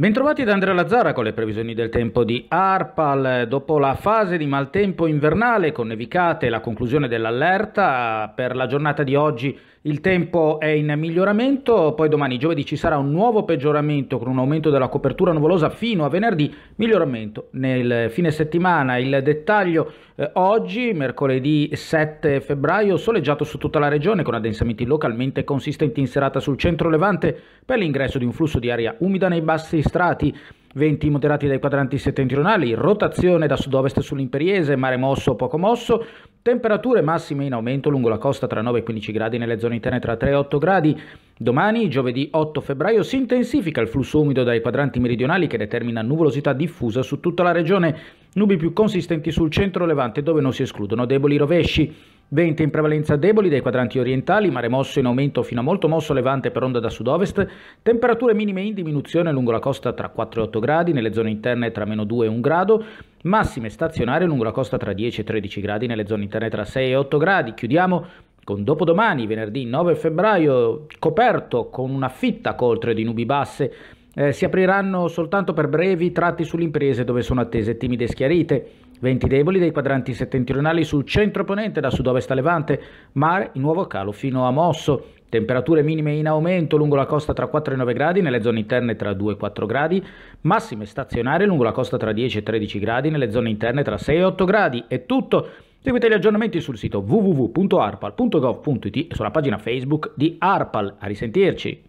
Bentrovati da Andrea Lazzara con le previsioni del tempo di ARPAL. Dopo la fase di maltempo invernale con nevicate e la conclusione dell'allerta, per la giornata di oggi il tempo è in miglioramento, poi domani giovedì ci sarà un nuovo peggioramento con un aumento della copertura nuvolosa fino a venerdì, miglioramento nel fine settimana. Il dettaglio eh, oggi, mercoledì 7 febbraio, soleggiato su tutta la regione con addensamenti localmente consistenti in serata sul centro-levante per l'ingresso di un flusso di aria umida nei bassi strati venti moderati dai quadranti settentrionali, rotazione da sud-ovest sull'imperiese, mare mosso o poco mosso, temperature massime in aumento lungo la costa tra 9 e 15 gradi nelle zone interne tra 3 e 8 gradi. Domani, giovedì 8 febbraio, si intensifica il flusso umido dai quadranti meridionali che determina nuvolosità diffusa su tutta la regione, nubi più consistenti sul centro-levante dove non si escludono deboli rovesci. Vente in prevalenza deboli dai quadranti orientali, mare mosso in aumento fino a molto mosso levante per onda da sud-ovest, temperature minime in diminuzione lungo la costa tra 4 e 8 gradi, nelle zone interne tra meno 2 e 1 grado, massime stazionarie lungo la costa tra 10 e 13 gradi, nelle zone interne tra 6 e 8 gradi. Chiudiamo con dopodomani, venerdì 9 febbraio, coperto con una fitta coltre di nubi basse, eh, si apriranno soltanto per brevi tratti sulle imprese dove sono attese timide schiarite. Venti deboli dei quadranti settentrionali sul centro ponente da sud-ovest a levante, mare in nuovo calo fino a Mosso. Temperature minime in aumento lungo la costa tra 4 e 9 gradi, nelle zone interne tra 2 e 4 gradi, massime stazionarie lungo la costa tra 10 e 13 gradi, nelle zone interne tra 6 e 8 gradi. È tutto. Seguite gli aggiornamenti sul sito www.arpal.gov.it e sulla pagina Facebook di Arpal. A risentirci.